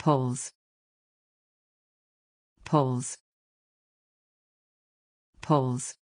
polls polls polls